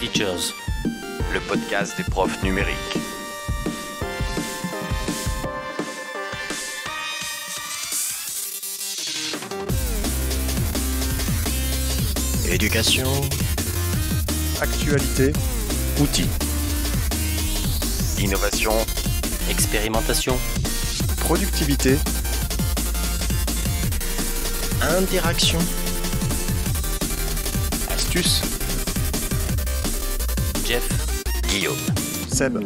Teachers, le podcast des profs numériques. Éducation, actualité, outils, innovation, expérimentation, productivité, interaction, astuces Guillaume, Seb,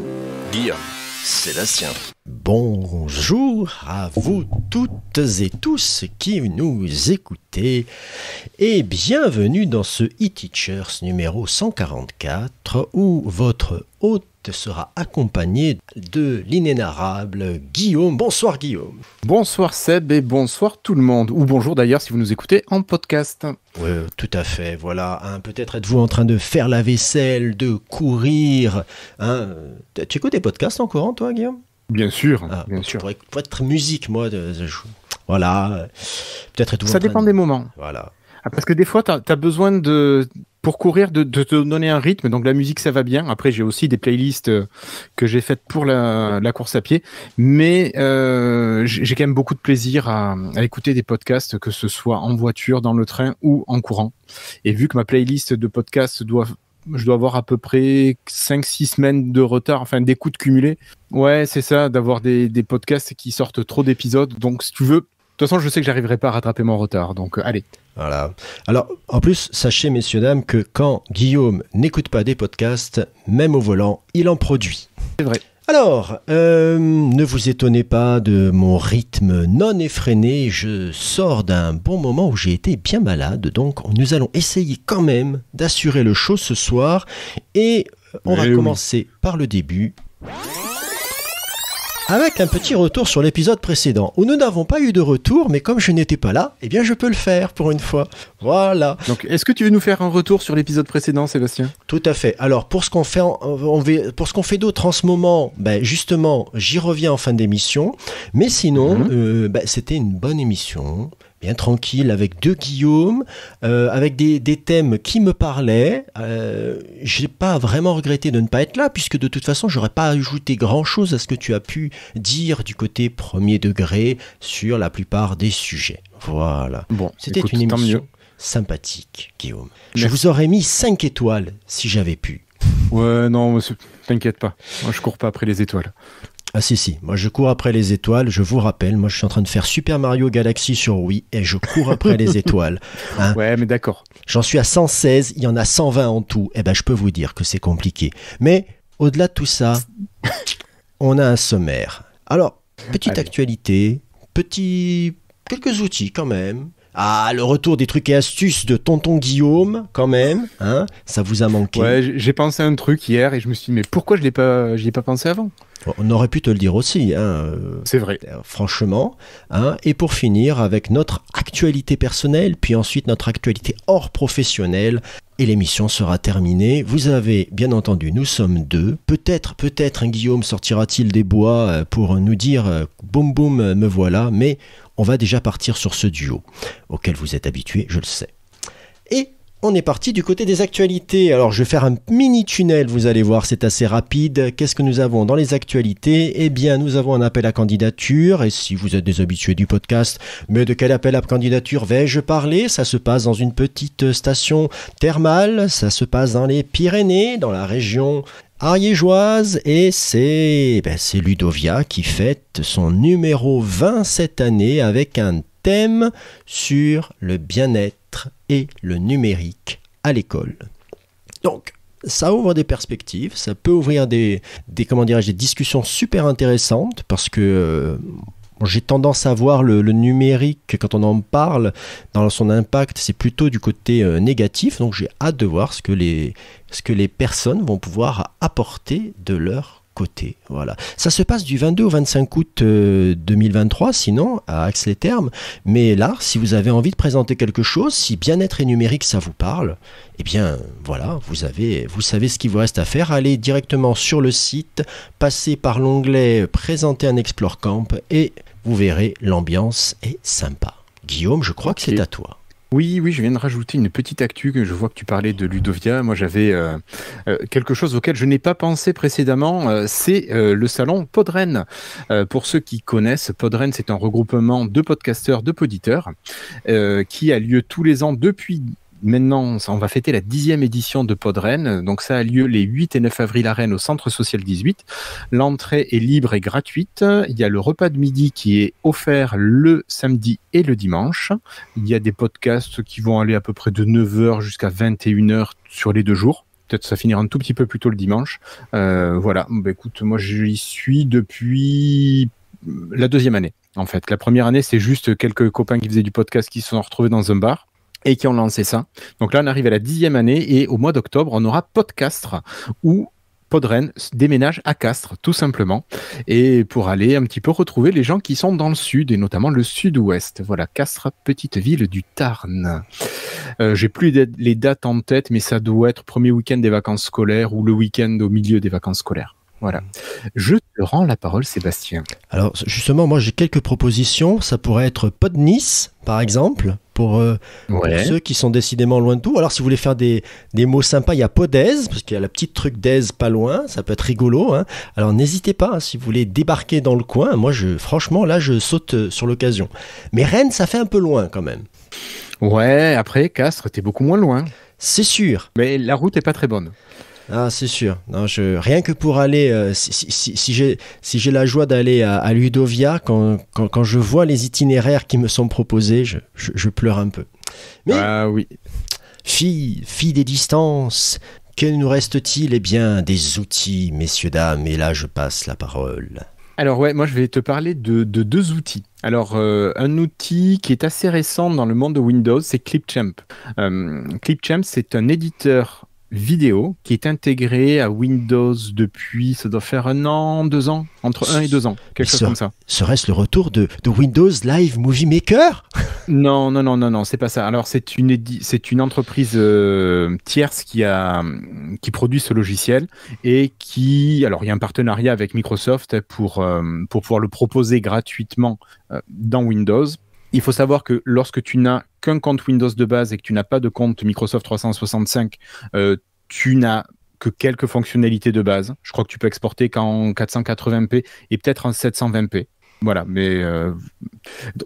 Guillaume, Sébastien. Bonjour à vous toutes et tous qui nous écoutez et bienvenue dans ce e-teachers numéro 144 où votre hôte te sera accompagné de l'inénarrable Guillaume. Bonsoir Guillaume. Bonsoir Seb et bonsoir tout le monde. Ou bonjour d'ailleurs si vous nous écoutez en podcast. Oui, tout à fait, voilà. Hein, peut-être êtes-vous en train de faire la vaisselle, de courir. Hein. Tu écoutes des podcasts en toi Guillaume Bien sûr, ah, bien sûr. Pour, être musique moi, voilà. Peut-être Ça dépend des moments. Voilà. Ah, parce que des fois, tu as, besoin de pour courir de, te donner un rythme. Donc la musique, ça va bien. Après, j'ai aussi des playlists euh, que j'ai faites pour la, course à pied. Mais euh, j'ai quand même beaucoup de plaisir à, écouter des podcasts, que ce soit en voiture, dans le train ou en courant. Et vu que ma playlist de podcasts doit je dois avoir à peu près 5-6 semaines de retard, enfin d'écoute cumulée. Ouais, c'est ça, d'avoir des podcasts qui sortent trop d'épisodes. Donc, si tu veux, de toute façon, je sais que j'arriverai pas à rattraper mon retard, donc euh, allez. Voilà. Alors, en plus, sachez, messieurs, dames, que quand Guillaume n'écoute pas des podcasts, même au volant, il en produit. C'est vrai. Alors, euh, ne vous étonnez pas de mon rythme non effréné. Je sors d'un bon moment où j'ai été bien malade, donc nous allons essayer quand même d'assurer le show ce soir. Et on eh va commencer par le début. Avec un petit retour sur l'épisode précédent, où nous n'avons pas eu de retour, mais comme je n'étais pas là, eh bien je peux le faire pour une fois. Voilà. Donc est-ce que tu veux nous faire un retour sur l'épisode précédent, Sébastien Tout à fait. Alors pour ce qu'on fait, euh, on pour fait d'autre en ce moment, ben, justement, j'y reviens en fin d'émission. Mais sinon, mhm. euh, ben, c'était une bonne émission bien tranquille, avec deux Guillaume, euh, avec des, thèmes qui me parlaient. Euh, j'ai pas vraiment regretté de ne pas être là, puisque de toute façon, j'aurais pas ajouté grand-chose à ce que tu as pu dire du côté premier degré sur la plupart des sujets. Voilà. Bon, c'était une émission sympathique, Guillaume. Je vous aurais mis 5 étoiles si j'avais pu. Ouais, non, monsieur, t'inquiète pas. Moi, je cours pas après les étoiles. Ah si si, moi je cours après les étoiles, je vous rappelle, moi je suis en train de faire Super Mario Galaxy sur Wii et je cours après les étoiles. Hein. Ouais mais d'accord. J'en suis à 116, il y en a 120 en tout, et eh ben je peux vous dire que c'est compliqué. Mais au-delà de tout ça, on a un sommaire. Alors, petite actualité, petit quelques outils quand même. Ah, le retour des trucs et astuces de Tonton Guillaume, quand même, hein ça vous a manqué. Ouais, j'ai pensé à un truc hier et je me suis dit, mais pourquoi je n'y ai, ai pas pensé avant on aurait pu te le dire aussi. Hein, euh, c'est vrai. Euh, franchement. Hein, et pour finir, avec notre actualité personnelle, puis ensuite notre actualité hors professionnelle. Et l'émission sera terminée. Vous avez bien entendu, nous sommes deux. Peut-être, peut-être, un hein, Guillaume sortira-t-il des bois euh, pour nous dire boum boum, me voilà. Mais on va déjà partir sur ce duo, auquel vous êtes habitué, je le sais. Et on est parti du côté des actualités. Alors je vais faire un mini tunnel, vous allez voir, c'est assez rapide. Qu'est-ce que nous avons dans les actualités Eh bien, nous avons un appel à candidature. Et si vous êtes des habitués du podcast, mais de quel appel à candidature vais-je parler Ça se passe dans une petite station thermale, ça se passe dans les Pyrénées, dans la région ariégeoise et ben, c'est Ludovia qui fête son numéro 20 cette année avec un thème sur le bien-être et le numérique à l'école. Donc ça ouvre des perspectives, ça peut ouvrir des, des, des discussions super intéressantes parce que euh, j'ai tendance à voir le, numérique, quand on en parle, dans son impact, c'est plutôt du côté euh, négatif. Donc j'ai hâte de voir ce que, les, ce que les personnes vont pouvoir apporter de leur côté. Voilà. Ça se passe du 22 au 25 août 2023, euh, sinon, à Axe les Termes. Mais là, si vous avez envie de présenter quelque chose, si bien-être et numérique, ça vous parle, eh bien, voilà, vous, avez, vous savez ce qu'il vous reste à faire. Allez directement sur le site, passez par l'onglet Présenter un Explore Camp et vous verrez, l'ambiance est sympa. Guillaume, je crois que c'est à toi. Oui, oui, je viens de rajouter une petite actu. que Je vois que tu parlais de Ludovia. Moi, j'avais euh, euh, quelque chose auquel je n'ai pas pensé précédemment. Euh, c'est le salon Podren. pour ceux qui connaissent, Podren, c'est un regroupement de podcasteurs, de poditeurs, qui a lieu tous les ans depuis maintenant, on va fêter la dixième édition de PodRen. Donc ça a lieu les 8 et 9 avril à Rennes au Centre Social 18. L'entrée est libre et gratuite. Il y a le repas de midi qui est offert le samedi et le dimanche. Il y a des podcasts qui vont aller à peu près de 9h jusqu'à 21h sur les deux jours peut-être ça finira un tout petit peu plus tôt le dimanche. Euh, voilà, bah, écoute, moi j'y suis depuis la deuxième année. En fait, la première année, c'est juste quelques copains qui faisaient du podcast qui se sont retrouvés dans un bar et qui ont lancé ça. Donc là, on arrive à la dixième année et au mois d'octobre, on aura Podcastre où Podren déménage à Castres, tout simplement, et pour aller un petit peu retrouver les gens qui sont dans le sud, et notamment le sud-ouest. Voilà, Castres, petite ville du Tarn. Euh, j'ai plus les dates en tête, mais ça doit être premier week-end des vacances scolaires ou le week-end au milieu des vacances scolaires. Voilà. Je te rends la parole, Sébastien. Alors, justement, moi, j'ai quelques propositions. Ça pourrait être Pod par exemple, pour, euh, ceux qui sont décidément loin de tout. Alors si vous voulez faire des, mots sympas, il y a Podèse, parce qu'il y a la petite truc d'Aise pas loin, ça peut être rigolo. Hein. Alors n'hésitez pas, hein, si vous voulez débarquer dans le coin, moi je, franchement là je saute euh, sur l'occasion. Mais Rennes, ça fait un peu loin quand même. Ouais, après Castres, t'es beaucoup moins loin. C'est sûr. Mais la route est pas très bonne. Ah, c'est sûr. Non, Rien que pour aller, euh, si, si, si j'ai la joie d'aller à, Ludovia, quand, je vois les itinéraires qui me sont proposés, je, pleure un peu. Mais, ah oui. Fille, fille des distances, que nous reste-t-il Eh bien, des outils, messieurs, dames, et là je passe la parole. Alors ouais, moi je vais te parler de, deux outils. Alors euh, un outil qui est assez récent dans le monde de Windows, c'est Clipchamp. Euh, Clipchamp, c'est un éditeur vidéo qui est intégré à Windows depuis, ça doit faire un an, deux ans, entre un et deux ans, quelque chose comme ça. Serait-ce le retour de, Windows Live Movie Maker Non, non, non, non, non, c'est pas ça. Alors c'est une c'est une entreprise euh, tierce qui a qui produit ce logiciel et qui, alors il y a un partenariat avec Microsoft pour euh, pour pouvoir le proposer gratuitement euh, dans Windows il faut savoir que lorsque tu n'as qu'un compte Windows de base et que tu n'as pas de compte Microsoft 365, euh, tu n'as que quelques fonctionnalités de base. Je crois que tu peux exporter qu'en 480p et peut-être en 720p. Voilà, mais euh,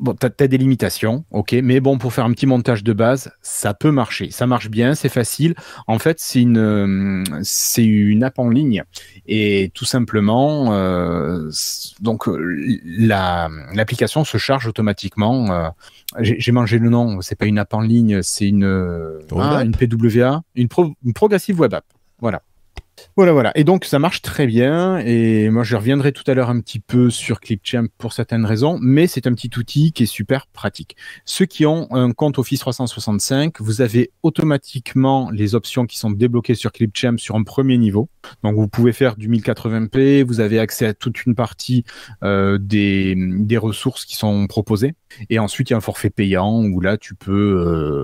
bon, tu as, des limitations, ok, mais bon, pour faire un petit montage de base, ça peut marcher. Ça marche bien, c'est facile. En fait, c'est une, c'est une app en ligne. Et tout simplement, euh, donc l'application se charge automatiquement. Euh, j'ai mangé le nom, c'est pas une app en ligne, c'est une, ah, une PWA, une Progressive Web App. Voilà. Voilà, voilà. Et donc, ça marche très bien. Et moi, je reviendrai tout à l'heure un petit peu sur Clipchamp pour certaines raisons, mais c'est un petit outil qui est super pratique. Ceux qui ont un compte Office 365, vous avez automatiquement les options qui sont débloquées sur Clipchamp sur un premier niveau. Donc, vous pouvez faire du 1080p, vous avez accès à toute une partie euh, des, ressources qui sont proposées. Et ensuite, il y a un forfait payant où là, tu peux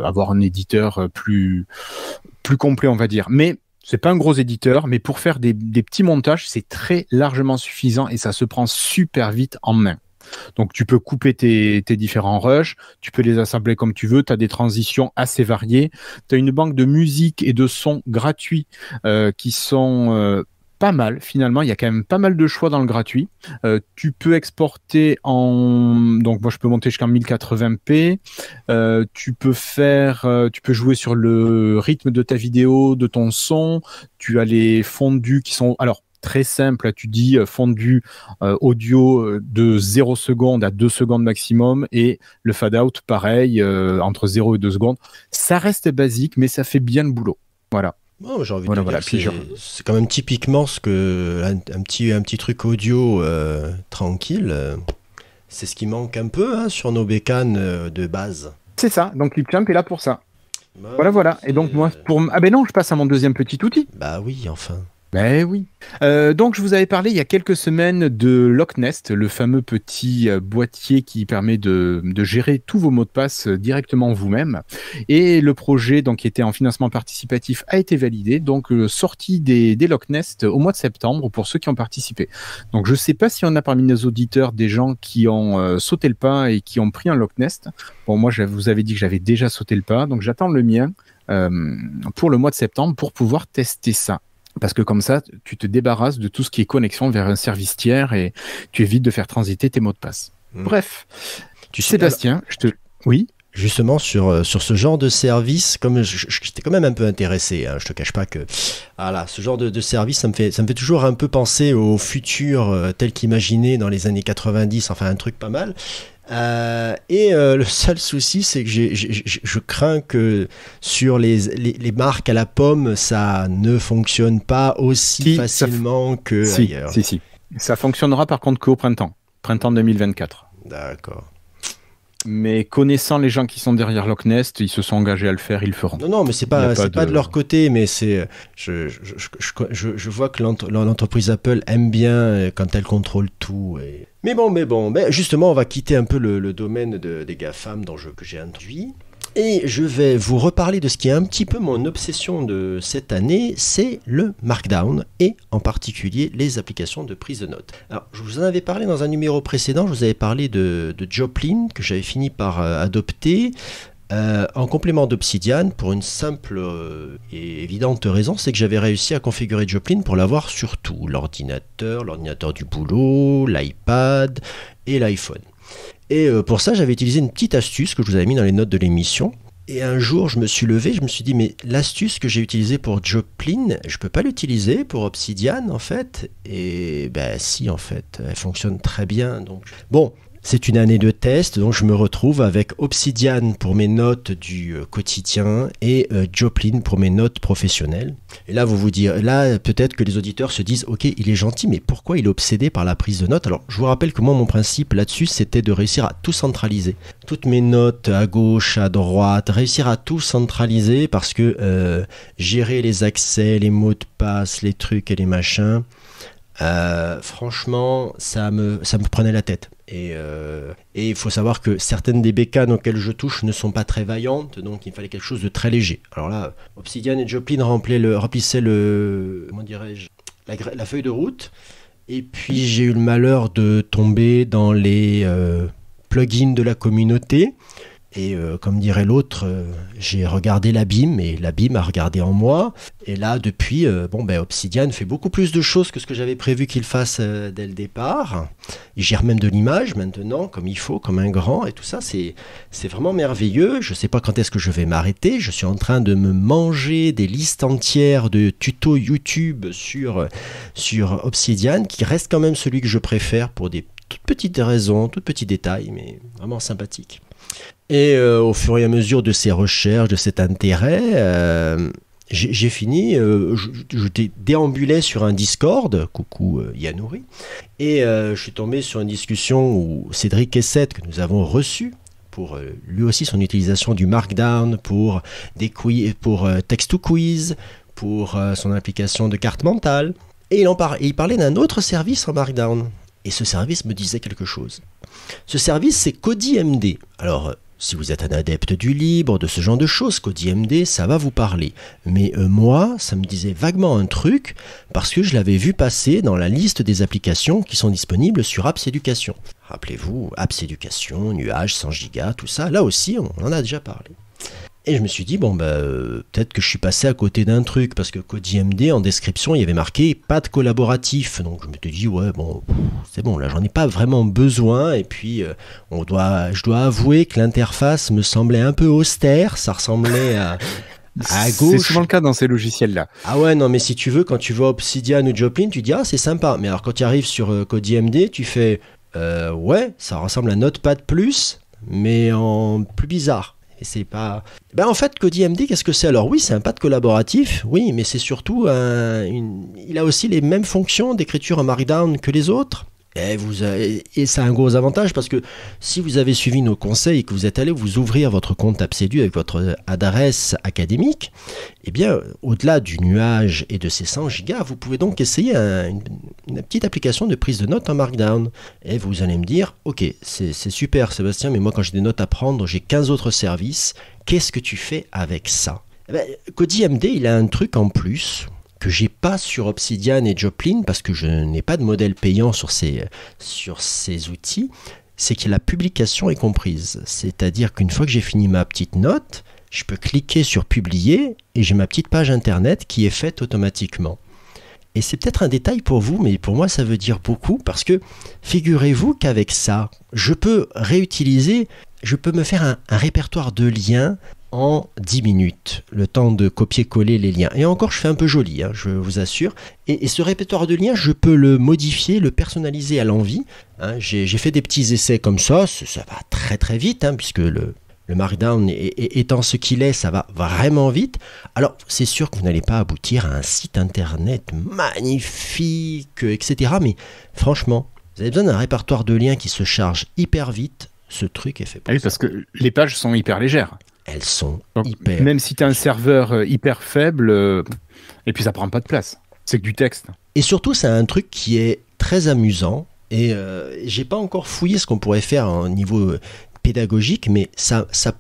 euh, avoir un éditeur euh, plus, plus complet, on va dire. Mais c'est pas un gros éditeur, mais pour faire des, petits montages, c'est très largement suffisant et ça se prend super vite en main. Donc tu peux couper tes, différents rushs, tu peux les assembler comme tu veux, tu as des transitions assez variées, tu as une banque de musique et de sons gratuits euh, qui sont euh, pas mal finalement. Il y a quand même pas mal de choix dans le gratuit. Euh, tu peux exporter en donc moi je peux monter jusqu'en 1080p. Euh, tu peux faire, euh, tu peux jouer sur le rythme de ta vidéo, de ton son. Tu as les fondus qui sont alors très simple. Tu dis fondu audio de 0 secondes à 2 secondes maximum et le fade out pareil entre 0 et 2 secondes. Ça reste basique mais ça fait bien le boulot. Voilà. Bon, j'ai envie de c'est quand même typiquement ce que un, petit, un petit truc audio euh, tranquille, euh, c'est ce qui manque un peu hein, sur nos bécanes euh, de base. C'est ça, donc jump est là pour ça. Bah voilà, voilà. Et donc moi, pour... Ah ben non, je passe à mon deuxième petit outil. Bah oui, enfin. Ben oui. Euh, donc je vous avais parlé il y a quelques semaines de Locknest, le fameux petit euh, boîtier qui permet de, gérer tous vos mots de passe euh, directement vous-même. Et le projet donc qui était en financement participatif a été validé, donc sortie des, Locknest au mois de septembre pour ceux qui ont participé. Donc je ne sais pas si on a parmi nos auditeurs des gens qui ont sauté le pas et qui ont pris un Locknest. Bon moi je vous avais dit que j'avais déjà sauté le pas, donc j'attends le mien. pour le mois de septembre pour pouvoir tester ça. Parce que comme ça, tu te débarrasses de tout ce qui est connexion vers un service tiers et tu évites de faire transiter tes mots de passe. Hmm. Bref, tu Sébastien, je te... Oui Justement, sur, euh, sur ce genre de service, comme j'étais quand même un peu intéressé, hein, je te cache pas que voilà, ah ce genre de, service, ça me, fait, ça me fait toujours un peu penser au futur euh, tel qu'imaginé dans les années 90, enfin un truc pas mal. Euh, et euh, le seul souci, c'est que je crains que sur les, les, marques à la pomme, ça ne fonctionne pas aussi facilement que si, ailleurs. Si, si. Ça fonctionnera par contre qu'au printemps, printemps 2024. D'accord. Mais connaissant les gens qui sont derrière Locknest, Nest, ils se sont engagés à le faire, ils le feront. Non, non, mais c'est pas, pas, de... pas de leur côté, mais c'est, je, je, je, je, vois que l'entreprise Apple aime bien euh, quand elle contrôle tout. Et mais bon, mais bon, ben justement, on va quitter un peu le, domaine de, des GAFAM dont je, que j'ai introduit. Et je vais vous reparler de ce qui est un petit peu mon obsession de cette année, c'est le Markdown et en particulier les applications de prise de notes. Alors, je vous en avais parlé dans un numéro précédent, je vous avais parlé de Joplin que j'avais fini par euh, adopter. Euh, en complément d'Obsidian, pour une simple euh, et évidente raison, c'est que j'avais réussi à configurer Joplin pour l'avoir sur tout l'ordinateur, l'ordinateur du boulot, l'iPad et l'iPhone. Et euh, pour ça, j'avais utilisé une petite astuce que je vous avais mis dans les notes de l'émission. Et un jour, je me suis levé, je me suis dit, mais l'astuce que j'ai utilisée pour Joplin, je peux pas l'utiliser pour Obsidian, en fait. Et ben si, en fait, elle fonctionne très bien. Donc bon, c'est une année de test, donc je me retrouve avec Obsidian pour mes notes du euh, quotidien et euh, Joplin pour mes notes professionnelles. Et là, vous vous dire, là, peut-être que les auditeurs se disent, ok, il est gentil, mais pourquoi il est obsédé par la prise de notes Alors, je vous rappelle que moi, mon principe là-dessus, c'était de réussir à tout centraliser. Toutes mes notes à gauche, à droite, réussir à tout centraliser parce que euh, gérer les accès, les mots de passe, les trucs et les machins, franchement, ça me, ça me prenait la tête. Euh, et, il faut savoir que certaines des bécanes auxquelles je touche ne sont pas très vaillantes, donc il fallait quelque chose de très léger. Alors là, Obsidian et Joplin le, remplissaient le, je la, feuille de route. Et puis j'ai eu le malheur de tomber dans les euh, plugins de la communauté et euh, comme dirait l'autre, euh, j'ai regardé l'abîme et l'abîme a regardé en moi. Et là, depuis, euh, bon, ben, Obsidian fait beaucoup plus de choses que ce que j'avais prévu qu'il fasse dès le départ. Il gère même de l'image maintenant, comme il faut, comme un grand. Et tout ça, c'est, vraiment merveilleux. Je ne sais pas quand est-ce que je vais m'arrêter. Je suis en train de me manger des listes entières de tutos YouTube sur, Obsidian, qui reste quand même celui que je préfère pour des toutes petites raisons, tout petits détails, mais vraiment sympathique. Et euh, au fur et à mesure de ces recherches, de cet intérêt, euh, j'ai fini, euh, je, déambulais sur un Discord, coucou Yanouri, et je suis tombé sur une discussion où Cédric Kesset, que nous avons reçu, pour lui aussi son utilisation du Markdown pour, des pour text-to-quiz, pour son application de carte mentale, et il, et il parlait d'un autre service en Markdown. Et ce service me disait quelque chose. Ce service, c'est CodyMD. Alors, euh, si vous êtes un adepte du libre, de ce genre de choses, CodyMD, ça va vous parler. Mais euh, moi, ça me disait vaguement un truc, parce que je l'avais vu passer dans la liste des applications qui sont disponibles sur Apps Education. Rappelez-vous, Apps Education, Nuage, 100 Go, tout ça, là aussi, on en a déjà parlé. Et je me suis dit, bon, bah, euh, peut-être que je suis passé à côté d'un truc, parce que Cody MD, en description, il y avait marqué pas de collaboratif. Donc je me suis dit, ouais, bon, c'est bon, là, j'en ai pas vraiment besoin. Et puis, euh, on doit, je dois avouer que l'interface me semblait un peu austère, ça ressemblait à. gauche. C'est souvent le cas dans ces logiciels-là. Ah ouais, non, mais si tu veux, quand tu vois Obsidian ou Joplin, tu dis, ah, c'est sympa. Mais alors, quand tu arrives sur euh, Code tu fais, ouais, ça ressemble à Notepad, mais en plus bizarre. Et c'est pas. Ben en fait, Cody MD, qu'est-ce que c'est alors Oui, c'est un pad collaboratif, oui, mais c'est surtout un, il a aussi les mêmes fonctions d'écriture en Markdown que les autres. Eh, et, vous ça a un gros avantage parce que si vous avez suivi nos conseils et que vous êtes allé vous ouvrir votre compte absédu avec votre adresse académique, eh bien, au-delà du nuage et de ses 100 gigas, vous pouvez donc essayer une, petite application de prise de notes en Markdown. Et vous allez me dire, ok, c'est super Sébastien, mais moi quand j'ai des notes à prendre, j'ai 15 autres services, qu'est-ce que tu fais avec ça eh ben, MD, il a un truc en plus que j'ai pas sur Obsidian et Joplin parce que je n'ai pas de modèle payant sur ces, sur ces outils, c'est que la publication est comprise. C'est-à-dire qu'une fois que j'ai fini ma petite note, je peux cliquer sur publier et j'ai ma petite page internet qui est faite automatiquement. Et c'est peut-être un détail pour vous, mais pour moi ça veut dire beaucoup parce que figurez-vous qu'avec ça, je peux réutiliser, je peux me faire un, un répertoire de liens en 10 minutes, le temps de copier-coller les liens. Et encore, je fais un peu joli, hein, je vous assure. Et, ce répertoire de liens, je peux le modifier, le personnaliser à l'envie. Hein. j'ai fait des petits essais comme ça, ça, va très très vite, hein, puisque le, Markdown étant ce qu'il est, ça va vraiment vite. Alors, c'est sûr que vous n'allez pas aboutir à un site internet magnifique, etc. Mais franchement, vous avez besoin d'un répertoire de liens qui se charge hyper vite. Ce truc est fait pour ah oui, parce que les pages sont hyper légères elles sont hyper. Même si tu as un serveur euh, hyper faible, euh, et puis ça prend pas de place. C'est que du texte. Et surtout, c'est un truc qui est très amusant. Et euh, j'ai pas encore fouillé ce qu'on pourrait faire au niveau pédagogique, mais ça, ça,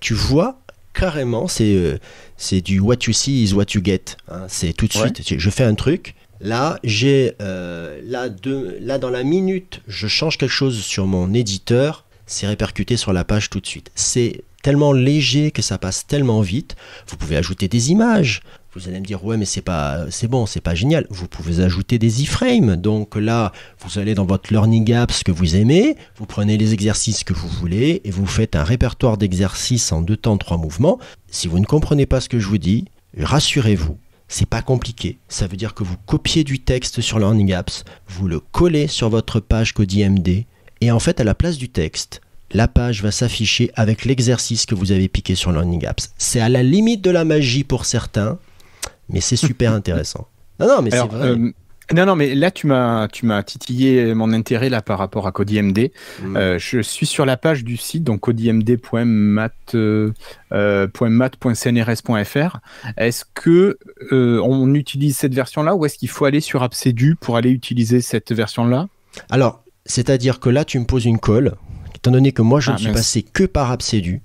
tu vois carrément, c'est c'est du what you see is what you get. Hein, c'est tout de suite. Je fais un truc. Là, j'ai là, de, là dans la minute, je change quelque chose sur mon éditeur c'est répercuté sur la page tout de suite. C'est tellement léger que ça passe tellement vite. Vous pouvez ajouter des images. Vous allez me dire ouais mais c'est c'est bon c'est pas génial. Vous pouvez ajouter des iframes. Donc là vous allez dans votre learning apps que vous aimez, vous prenez les exercices que vous voulez et vous faites un répertoire d'exercices en deux temps trois mouvements. Si vous ne comprenez pas ce que je vous dis, rassurez-vous, c'est pas compliqué. Ça veut dire que vous copiez du texte sur Learning Apps, vous le collez sur votre page Codimd, et en fait, à la place du texte, la page va s'afficher avec l'exercice que vous avez piqué sur Learning Apps. C'est à la limite de la magie pour certains, mais c'est super intéressant. Euh, non, non, mais là, tu m'as, tu m'as titillé mon intérêt là par rapport à CodyMD. Mm. Euh, je suis sur la page du site, donc codymd.mat.cnrs.fr. Euh, est-ce que on utilise cette version-là ou est-ce qu'il faut aller sur AppSedu pour aller utiliser cette version-là Alors, c'est-à-dire que là, tu me poses une colle Étant donné que moi, je ah, ne suis passé que par Absédu,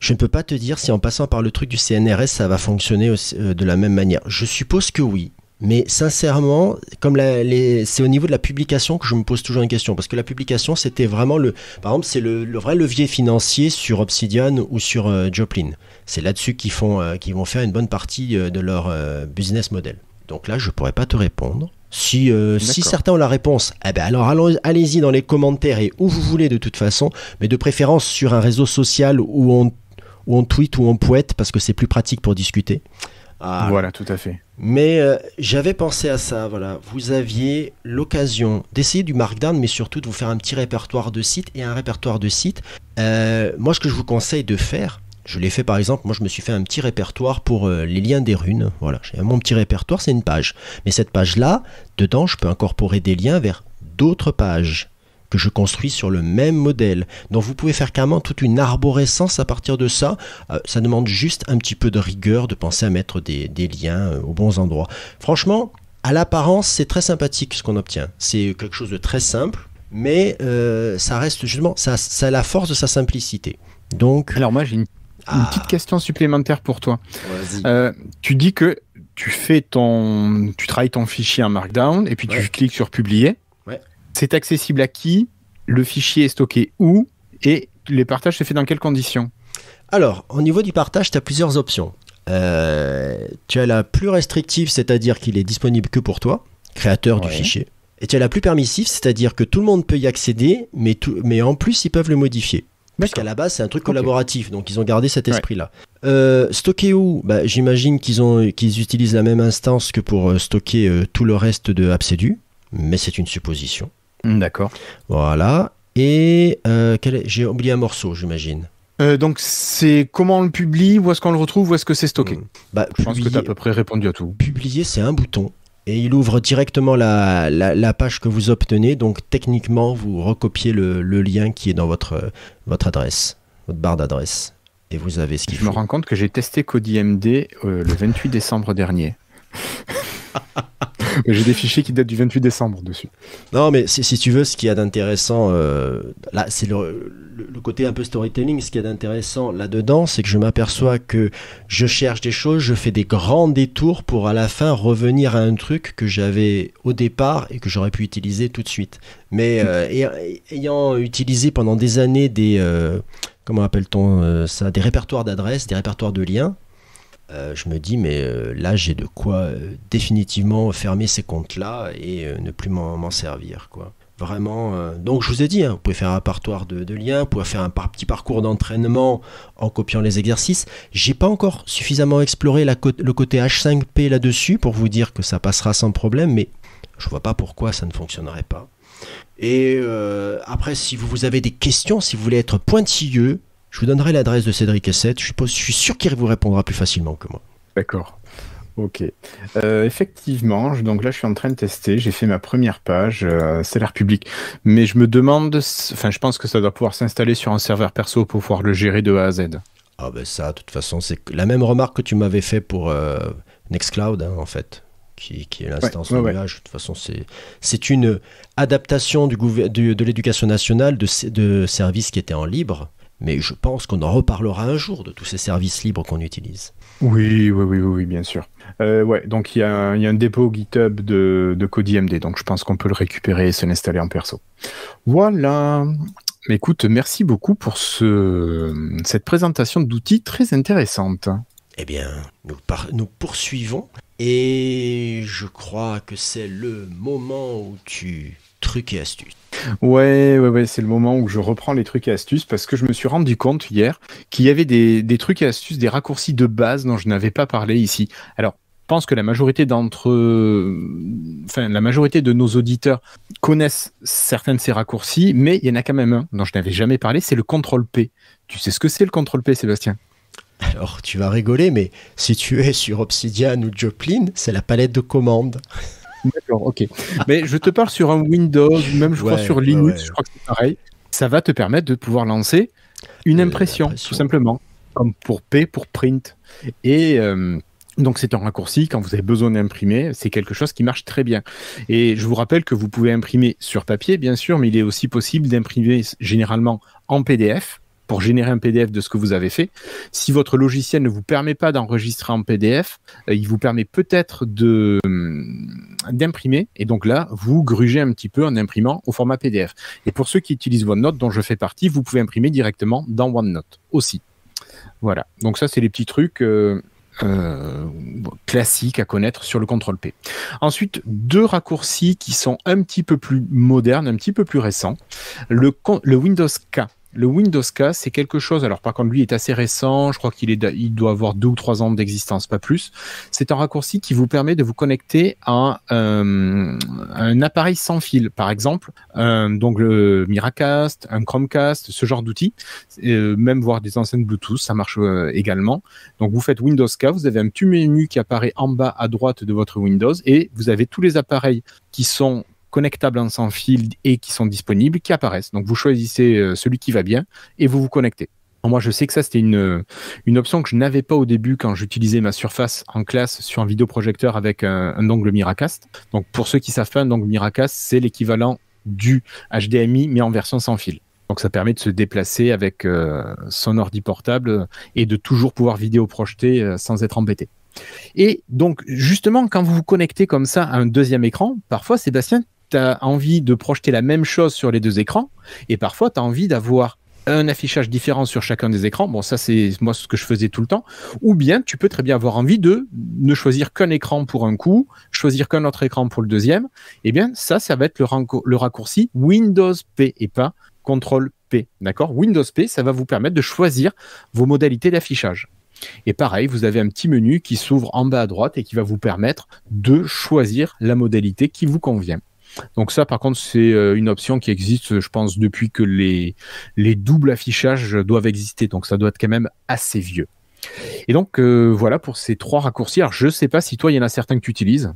je ne peux pas te dire si en passant par le truc du CNRS, ça va fonctionner euh, de la même manière. Je suppose que oui. Mais sincèrement, comme c'est au niveau de la publication que je me pose toujours une question, parce que la publication, c'était vraiment le, par exemple, c'est le, vrai levier financier sur Obsidian ou sur euh, Joplin. C'est là-dessus qu'ils font, euh, qu'ils vont faire une bonne partie de leur business model. Donc là, je pourrais pas te répondre. Si, euh, certains ont la réponse, eh ben alors allez-y dans les commentaires et où vous voulez de toute façon, mais de préférence sur un réseau social où on, on tweet ou on poète parce que c'est plus pratique pour discuter. Ah. voilà, tout à fait. Mais euh, j'avais pensé à ça, voilà. Vous aviez l'occasion d'essayer du Markdown, mais surtout de vous faire un petit répertoire de sites et un répertoire de sites. Euh, moi, ce que je vous conseille de faire, je l'ai fait par exemple, moi je me suis fait un petit répertoire pour euh, les liens des runes. Voilà, j'ai mon petit répertoire, c'est une page. Mais cette page-là, dedans, je peux incorporer des liens vers d'autres pages que je construis sur le même modèle. Donc vous pouvez faire carrément toute une arborescence à partir de ça. Euh, ça demande juste un petit peu de rigueur, de penser à mettre des, liens euh, aux bons endroits. Franchement, à l'apparence, c'est très sympathique ce qu'on obtient. C'est quelque chose de très simple, mais ça reste justement, ça, ça a la force de sa simplicité. Donc, Alors moi j'ai une une ah. petite question supplémentaire pour toi. Euh, tu dis que tu fais ton, tu travailles ton fichier en Markdown et puis tu cliques sur publier. C'est accessible à qui Le fichier est stocké où Et les partages se fait dans quelles conditions Alors, au niveau du partage, tu as plusieurs options. Euh, tu as la plus restrictive, c'est-à-dire qu'il est disponible que pour toi, créateur du fichier. Et tu as la plus permissive, c'est-à-dire que tout le monde peut y accéder, mais, mais en plus ils peuvent le modifier. Parce qu'à la base, c'est un truc collaboratif, donc ils ont gardé cet esprit-là. Euh, stocker où bah, J'imagine qu'ils qu'ils utilisent la même instance que pour euh, stocker euh, tout le reste de Absedu, mais c'est une supposition. Hmm, d'accord. Voilà. Et j'ai oublié un morceau, j'imagine. donc c'est comment on le publie, où est-ce qu'on le retrouve, où est-ce que c'est stocké hmm. bah, Je pense que tu as à peu près répondu à tout. Publier, c'est un bouton et il ouvre directement la, la, page que vous obtenez. Donc techniquement, vous recopiez le, lien qui est dans votre, votre adresse, votre barre d'adresse. Et vous avez ce qu'il faut. Je me rends compte que j'ai testé CodyMD euh, le 28 décembre dernier. J'ai des fichiers qui datent du 28 décembre dessus. Non, mais si, si tu veux, ce qu'il y a d'intéressant, euh, là, c'est le, côté un peu storytelling. Ce qu'il y a d'intéressant là-dedans, c'est que je m'aperçois que je cherche des choses, je fais des grands détours pour à la fin revenir à un truc que j'avais au départ et que j'aurais pu utiliser tout de suite. Mais euh, ayant utilisé pendant des années des. Euh, comment appelle-t-on ça Des répertoires d'adresses, des répertoires de liens euh, je me dis, mais euh, là, j'ai de quoi euh, définitivement fermer ces comptes-là et ne plus m'en servir. quoi. Vraiment, donc je vous ai dit, hein, vous pouvez faire un partoir de, liens, vous pouvez faire un petit parcours d'entraînement en copiant les exercices. J'ai pas encore suffisamment exploré le côté H5P là-dessus pour vous dire que ça passera sans problème, mais je vois pas pourquoi ça ne fonctionnerait pas. Et après, si vous avez des questions, si vous voulez être pointilleux, je vous donnerai l'adresse de Cédric Essette. Je suis, sûr qu'il vous répondra plus facilement que moi. D'accord. Ok. Euh, effectivement, donc là je suis en train de tester, j'ai fait ma première page, euh, c'est l'air public. Mais je me demande, enfin je pense que ça doit pouvoir s'installer sur un serveur perso pour pouvoir le gérer de A à Z. Ah ben ça, de toute façon, c'est la même remarque que tu m'avais fait pour euh, Nextcloud, hein, en fait, qui, est l'instance de De toute façon, c'est une adaptation du, de l'éducation nationale de, de services qui étaient en libre mais je pense qu'on en reparlera un jour de tous ces services libres qu'on utilise. Oui, oui, oui, oui, bien sûr. Euh, ouais, donc il y, a un dépôt GitHub de, de donc je pense qu'on peut le récupérer et se l'installer en perso. Voilà. Écoute, merci beaucoup pour ce, cette présentation d'outils très intéressante. Eh bien, nous, nous poursuivons et je crois que c'est le moment où tu trucs et astuces. Ouais, ouais, ouais, c'est le moment où je reprends les trucs et astuces parce que je me suis rendu compte hier qu'il y avait des, trucs et astuces, des raccourcis de base dont je n'avais pas parlé ici. Alors, pense que la majorité d'entre, enfin la majorité de nos auditeurs connaissent certains de ces raccourcis, mais il y en a quand même un dont je n'avais jamais parlé, c'est le contrôle P. Tu sais ce que c'est le contrôle P, Sébastien Alors tu vas rigoler, mais si tu es sur Obsidian ou Joplin, c'est la palette de commandes. D'accord, ok. Mais je te parle sur un Windows, même je crois sur Linux, je crois que c'est pareil. Ça va te permettre de pouvoir lancer une euh, impression, tout simplement, comme pour P, pour print. Et euh, donc c'est un raccourci, quand vous avez besoin d'imprimer, c'est quelque chose qui marche très bien. Et je vous rappelle que vous pouvez imprimer sur papier, bien sûr, mais il est aussi possible d'imprimer généralement en PDF pour générer un PDF de ce que vous avez fait. Si votre logiciel ne vous permet pas d'enregistrer en PDF, euh, il vous permet peut-être de hum, d'imprimer. Et donc là, vous grugez un petit peu en imprimant au format PDF. Et pour ceux qui utilisent OneNote, dont je fais partie, vous pouvez imprimer directement dans OneNote aussi. Voilà. Donc ça, c'est les petits trucs. Euh, euh, classiques à connaître sur le contrôle P. Ensuite, deux raccourcis qui sont un petit peu plus modernes, un petit peu plus récents. Le, le Windows K le Windows K, c'est quelque chose. Alors, par contre, lui est assez récent. Je crois qu'il est, il doit avoir deux ou trois ans d'existence, pas plus. C'est un raccourci qui vous permet de vous connecter à un euh, appareil sans fil, par exemple, euh, donc le Miracast, un Chromecast, ce genre d'outils, euh, même voir des enceintes Bluetooth, ça marche également. Donc, vous faites Windows K, vous avez un petit menu qui apparaît en bas à droite de votre Windows et vous avez tous les appareils qui sont connectables en sans fil et qui sont disponibles qui apparaissent. Donc vous choisissez euh, celui qui va bien et vous vous connectez. Moi, je sais que ça, c'était euh, une, option que je n'avais pas au début quand j'utilisais ma surface en classe sur un vidéoprojecteur avec un, ongle Miracast. Donc, pour ceux qui savent pas, un ongle Miracast, c'est l'équivalent du HDMI, mais en version sans fil. Donc, ça permet de se déplacer avec euh, son ordi portable et de toujours pouvoir vidéo projeter sans être embêté. Et donc, justement, quand vous vous connectez comme ça à un deuxième écran, parfois, Sébastien, tu envie de projeter la même chose sur les deux écrans, et parfois tu as envie d'avoir un affichage différent sur chacun des écrans. Bon, ça, c'est moi ce que je faisais tout le temps. Ou bien, tu peux très bien avoir envie de ne choisir qu'un écran pour un coup, choisir qu'un autre écran pour le deuxième. Eh bien, ça, ça va être le, raccourci Windows P et pas Ctrl P. D'accord Windows P, ça va vous permettre de choisir vos modalités d'affichage. Et pareil, vous avez un petit menu qui s'ouvre en bas à droite et qui va vous permettre de choisir la modalité qui vous convient. Donc ça, par contre, c'est euh, une option qui existe, je pense, depuis que les, doubles affichages doivent exister. Donc ça doit être quand même assez vieux. Et donc euh, voilà pour ces trois raccourcis. Alors je sais pas si toi, il y en a certains que tu utilises.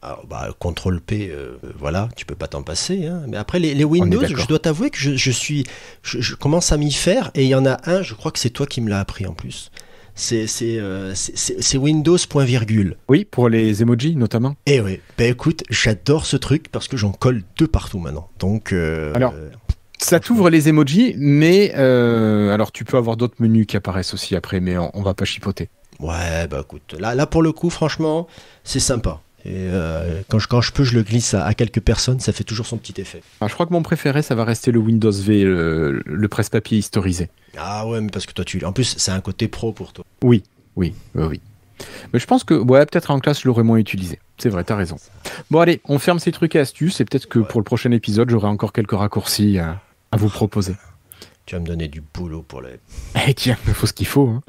Alors, bah, contrôle P, euh, voilà, tu peux pas t'en passer. Hein. Mais après, les, Windows, je dois t'avouer que je, je, commence à m'y faire et il y en a un, je crois que c'est toi qui me l'as appris en plus. Euh, c'est Windows point virgule. Oui, pour les emojis notamment. Eh oui. Bah écoute, j'adore ce truc parce que j'en colle deux partout maintenant. Donc. Euh, alors. Euh, ça t'ouvre les emojis, mais alors tu peux avoir d'autres menus qui apparaissent aussi après, mais on, va pas chipoter. Ouais, bah écoute, là, là pour le coup, franchement, c'est sympa. Et euh, quand, je, quand, je, peux, je le glisse à, à, quelques personnes, ça fait toujours son petit effet. Ah, je crois que mon préféré, ça va rester le Windows V, le, presse-papier historisé. Ah ouais, mais parce que toi, tu. En plus, c'est un côté pro pour toi. Oui, oui, oui. Mais je pense que, ouais, peut-être en classe, je l'aurais moins utilisé. C'est vrai, t'as raison. Bon, allez, on ferme ces trucs et astuces, et peut-être que pour le prochain épisode, j'aurai encore quelques raccourcis à, vous proposer. Tu vas me donner du boulot pour les. Eh, tiens, il faut ce qu'il faut. Hein.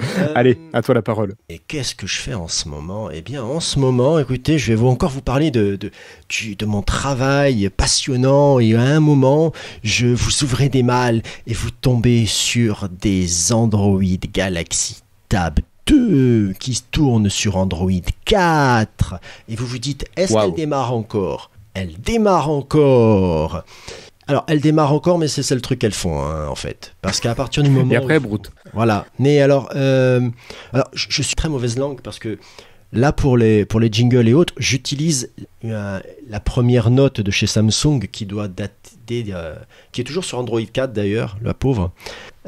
Euh, Allez, à toi la parole. Et qu'est-ce que je fais en ce moment Eh bien, en ce moment, écoutez, je vais vous encore vous parler de, de, de, mon travail passionnant. Et à un moment, je vous ouvrez des malles et vous tombez sur des Android Galaxy Tab 2 qui tournent sur Android 4. Et vous vous dites, est-ce qu'elle démarre encore Elle démarre encore alors, elle démarre encore, mais c'est ça le truc qu'elles font, hein, en fait. Parce qu'à partir du moment. Et après, broute. Voilà. Mais alors, euh, je, suis très mauvaise langue parce que là, pour les, pour les jingles et autres, j'utilise euh, la première note de chez Samsung qui doit dater. Euh, qui est toujours sur Android 4 d'ailleurs, la pauvre.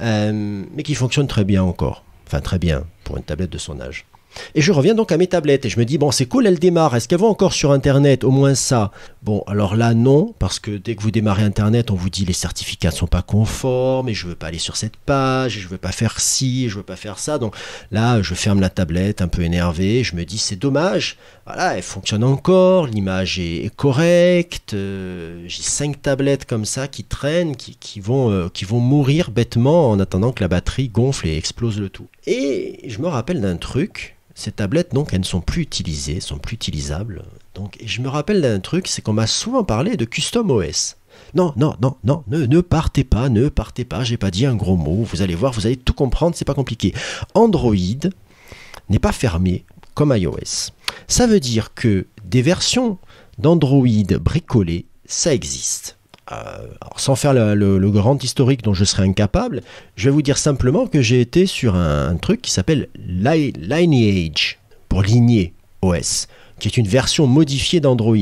mais qui fonctionne très bien encore. Enfin, très bien pour une tablette de son âge. Et je reviens donc à mes tablettes et je me dis, bon, c'est cool, elle démarre. Est-ce qu'elle va encore sur Internet Au moins ça. Bon, alors là, non, parce que dès que vous démarrez Internet, on vous dit les certificats ne sont pas conformes et je veux pas aller sur cette page et je veux pas faire ci je veux pas faire ça. Donc là, je ferme la tablette un peu énervé. Je me dis, c'est dommage. Voilà, elle fonctionne encore, l'image est, correcte. Euh, j'ai cinq tablettes comme ça qui traînent, qui, vont, euh, qui vont mourir bêtement en attendant que la batterie gonfle et explose le tout. Et je me rappelle d'un truc ces tablettes, donc, elles ne sont plus utilisées, sont plus utilisables. Donc, je me rappelle d'un truc, c'est qu'on m'a souvent parlé de Custom OS. Non, non, non, non, ne, ne partez pas, ne partez pas, j'ai pas dit un gros mot, vous allez voir, vous allez tout comprendre, c'est pas compliqué. Android n'est pas fermé comme iOS. Ça veut dire que des versions d'Android bricolées, ça existe. Euh, sans faire le, grand historique dont je serais incapable, je vais vous dire simplement que j'ai été sur un, truc qui s'appelle Lineage, pour lignée OS, qui est une version modifiée d'Android.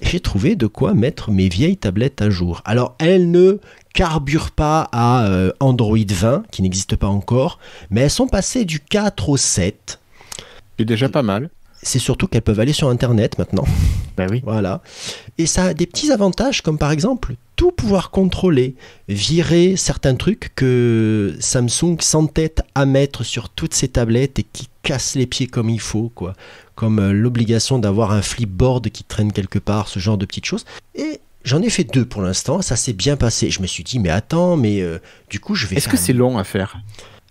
j'ai trouvé de quoi mettre mes vieilles tablettes à jour. Alors elles ne carburent pas à euh, Android 20, qui n'existe pas encore, mais elles sont passées du 4 au 7. C'est déjà pas mal c'est surtout qu'elles peuvent aller sur Internet maintenant. Ben oui. voilà. Et ça a des petits avantages, comme par exemple tout pouvoir contrôler, virer certains trucs que Samsung s'entête à mettre sur toutes ses tablettes et qui cassent les pieds comme il faut, quoi. Comme euh, l'obligation d'avoir un flipboard qui traîne quelque part, ce genre de petites choses. Et J'en ai fait deux pour l'instant, ça s'est bien passé. Je me suis dit, mais attends, mais euh, du coup, je vais. Est-ce que c'est long à faire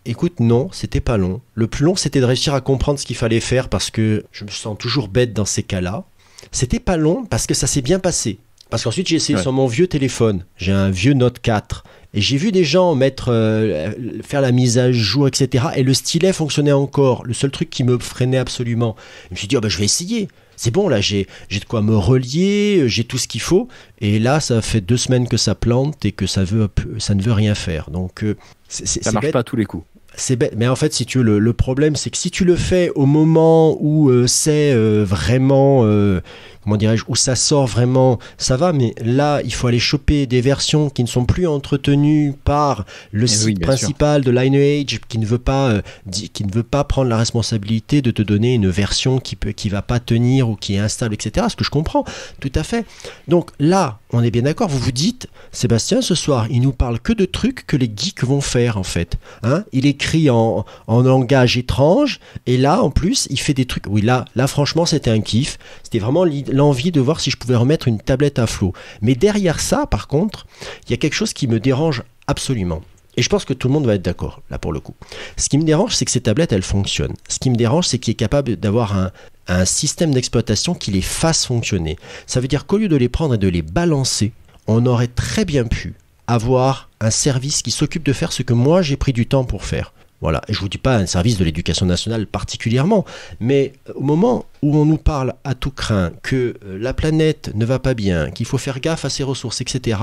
Écoute, non, c'était pas long. Le plus long, c'était de réussir à comprendre ce qu'il fallait faire parce que je me sens toujours bête dans ces cas-là. C'était pas long parce que ça s'est bien passé. Parce qu'ensuite, j'ai essayé sur mon vieux téléphone. J'ai un vieux Note 4. Et j'ai vu des gens mettre, euh, faire la mise à jour, etc. Et le stylet fonctionnait encore. Le seul truc qui me freinait absolument. Je me suis dit, oh, ben, je vais essayer. C'est bon, là, j'ai de quoi me relier, euh, j'ai tout ce qu'il faut. Et là, ça fait deux semaines que ça plante et que ça, ne veut rien faire. Donc, euh, ça marche pas tous les coups. C'est bête, mais en fait, si tu le, problème, c'est que si tu le fais au moment où euh, c'est euh, vraiment, euh, comment dirais-je, où ça sort vraiment, ça va, mais là, il faut aller choper des versions qui ne sont plus entretenues par le eh site principal de Lineage, qui ne veut pas, qui ne veut pas prendre la responsabilité de te donner une version qui peut, qui va pas tenir ou qui est instable, etc. Ce que je comprends, tout à fait. Donc là, on est bien d'accord, vous vous dites, Sébastien, ce soir, il nous parle que de trucs que les geeks vont faire, en fait. Hein il écrit en, en, langage étrange, et là, en plus, il fait des trucs. Oui, là, là franchement, c'était un kiff. C'était vraiment l'envie de voir si je pouvais remettre une tablette à flot. Mais derrière ça, par contre, il y a quelque chose qui me dérange absolument. Et je pense que tout le monde va être d'accord, là pour le coup. Ce qui me dérange, c'est que ces tablettes, elles fonctionnent. Ce qui me dérange, c'est qu'il est capable d'avoir un, un système d'exploitation qui les fasse fonctionner. Ça veut dire qu'au lieu de les prendre et de les balancer, on aurait très bien pu avoir un service qui s'occupe de faire ce que moi j'ai pris du temps pour faire. Voilà, et je vous dis pas un service de l'éducation nationale particulièrement, mais au moment où on nous parle à tout craint que euh, la planète ne va pas bien, qu'il faut faire gaffe à ses ressources, etc.,